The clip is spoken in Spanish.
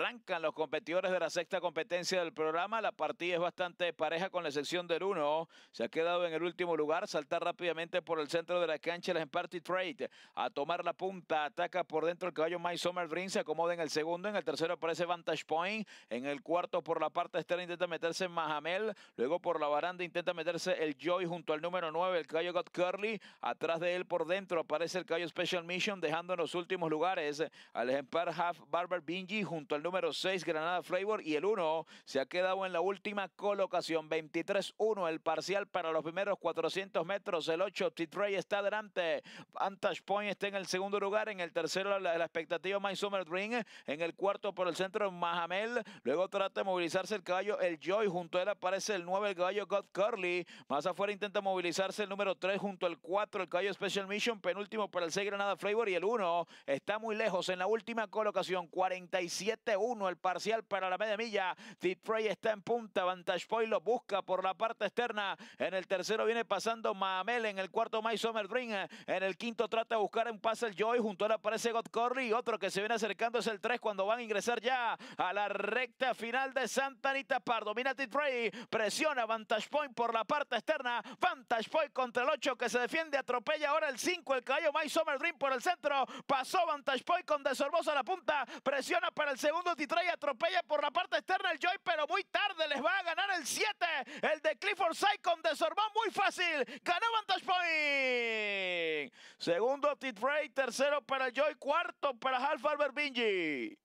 Arrancan los competidores de la sexta competencia del programa. La partida es bastante pareja con la excepción del 1. Se ha quedado en el último lugar. salta rápidamente por el centro de la cancha el Party Trade. A tomar la punta. Ataca por dentro el caballo My Summer Dream. Se acomoda en el segundo. En el tercero aparece Vantage Point. En el cuarto por la parte externa intenta meterse Mahamel. Luego por la baranda intenta meterse el Joy junto al número 9. El caballo Got Curly. Atrás de él por dentro aparece el caballo Special Mission dejando en los últimos lugares al ejemplar Half Barber Bingy junto al número 6, Granada Flavor, y el 1 se ha quedado en la última colocación. 23-1 el parcial para los primeros 400 metros. El 8, Titray está adelante. Vantage Point está en el segundo lugar. En el tercero, la, la expectativa My Summer Dream. En el cuarto, por el centro, Mahamel. Luego trata de movilizarse el caballo El Joy. Junto a él aparece el 9, el caballo God Curly. Más afuera intenta movilizarse el número 3 junto al 4, el caballo Special Mission. Penúltimo para el 6, Granada Flavor. Y el 1 está muy lejos en la última colocación. 47 uno, el parcial para la media milla. Detroit está en punta. Vantage Point lo busca por la parte externa. En el tercero viene pasando Mamel. En el cuarto, My Summer Dream. En el quinto, trata de buscar en pase el Joy. Junto a él aparece God Corley. Otro que se viene acercando es el 3 cuando van a ingresar ya a la recta final de Santa Anita Pardo. Mira Detroit. Presiona Vantage Point por la parte externa. Vantage Point contra el 8 que se defiende. Atropella ahora el 5. El caballo My Summer Dream por el centro. Pasó Vantage Point con Desorbosa a la punta. Presiona para el segundo Titray atropella por la parte externa el Joy, pero muy tarde les va a ganar el 7. El de Clifford Sycon de muy fácil. Ganó Vantage Point. Segundo Titray, tercero para el Joy, cuarto para Half Albert Bingy.